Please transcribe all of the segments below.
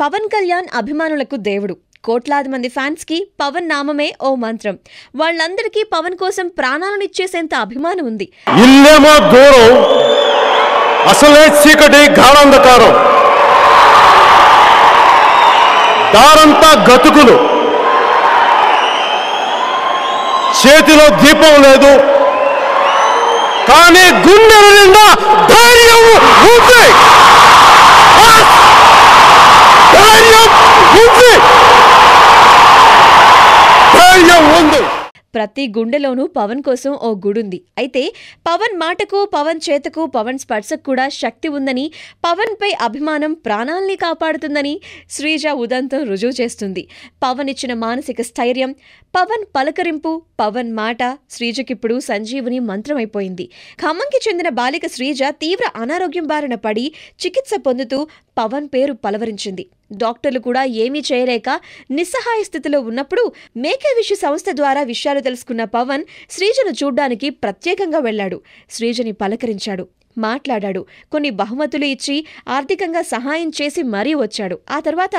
పవన్ కళ్యాణ్ అభిమానులకు దేవుడు కోట్లాది మంది ఫ్యాన్స్ కి పవన్ నామమే ఓ మంత్రం వాళ్ళందరికీ పవన్ కోసం ప్రాణాలను ఇచ్చేసేంత అభిమానం ఉంది అసలే చీకటి గాఢంధకారం దారంతా గతుకులు చేతిలో దీపం లేదు కానీ గుండెల నిండా ప్రతి గుండెలోనూ పవన్ కోసం ఓ గుడుంది అయితే పవన్ మాటకు పవన్ చేతకు పవన్ స్పర్శకు కూడా శక్తి ఉందని పవన్పై అభిమానం ప్రాణాల్ని కాపాడుతుందని శ్రీజ ఉదంతం రుజువు చేస్తుంది పవన్ ఇచ్చిన మానసిక స్థైర్యం పవన్ పలకరింపు పవన్ మాట శ్రీజకిప్పుడు సంజీవుని మంత్రమైపోయింది ఖమ్మంకి చెందిన బాలిక శ్రీజ తీవ్ర అనారోగ్యం బారిన పడి చికిత్స పొందుతూ పవన్ పేరు పలవరించింది డాక్టర్లు కూడా ఏమీ చేయలేక నిస్సహాయ స్థితిలో ఉన్నప్పుడు మేకే విషు సంస్థ ద్వారా విషయాలు తెలుసుకున్న పవన్ శ్రీజను చూడ్డానికి ప్రత్యేకంగా వెళ్లాడు శ్రీజని పలకరించాడు మాట్లాడాడు కొన్ని బహుమతులు ఇచ్చి ఆర్థికంగా సహాయం చేసి మరీ వచ్చాడు ఆ తర్వాత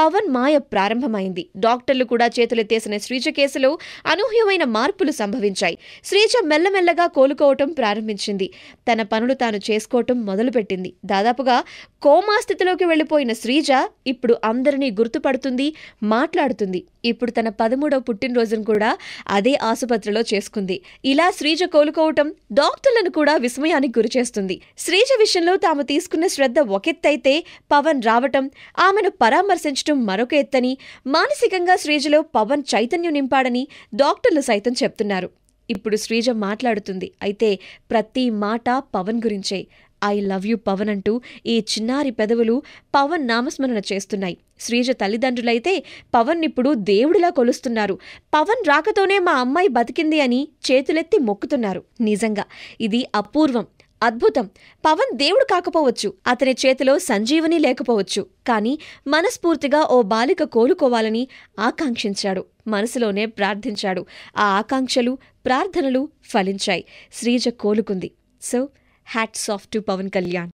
పవన్ మాయ ప్రారంభమైంది డాక్టర్లు కూడా చేతులెత్తేసిన శ్రీజ కేసులో అనూహ్యమైన మార్పులు సంభవించాయి శ్రీజ మెల్లమెల్లగా కోలుకోవటం ప్రారంభించింది తన పనులు తాను చేసుకోవటం మొదలుపెట్టింది దాదాపుగా కోమా స్థితిలోకి వెళ్ళిపోయిన శ్రీజ ఇప్పుడు అందరినీ గుర్తుపడుతుంది మాట్లాడుతుంది ఇప్పుడు తన పదమూడవ పుట్టినరోజును కూడా అదే ఆసుపత్రిలో చేసుకుంది ఇలా శ్రీజ కోలుకోవటం డాక్టర్లను కూడా విస్మయానికి గురిచేస్తుంది శ్రీజ విషయంలో తాము తీసుకున్న శ్రద్ధ ఒకెత్తైతే పవన్ రావటం ఆమెను పరామర్శించటం మరొక ఎత్తని మానసికంగా శ్రీజలో పవన్ చైతన్యం నింపాడని డాక్టర్లు సైతం చెప్తున్నారు ఇప్పుడు శ్రీజ మాట్లాడుతుంది అయితే ప్రతి మాట పవన్ గురించే ఐ లవ్ యూ పవన్ అంటూ ఈ చిన్నారి పెదవులు పవన్ నామస్మరణ చేస్తున్నాయి శ్రీజ తల్లిదండ్రులైతే పవన్ ఇప్పుడు దేవుడిలా కొలుస్తున్నారు పవన్ రాకతోనే మా అమ్మాయి బతికింది అని చేతులెత్తి మొక్కుతున్నారు నిజంగా ఇది అపూర్వం అద్భుతం పవన్ దేవుడు కాకపోవచ్చు అతని చేతిలో సంజీవని లేకపోవచ్చు కానీ మనస్ఫూర్తిగా ఓ బాలిక కోలుకోవాలని ఆకాంక్షించాడు మనసులోనే ప్రార్థించాడు ఆ ఆకాంక్షలు ప్రార్థనలు ఫలించాయి శ్రీజ కోలుకుంది so Hats off to Pavan Kalyan.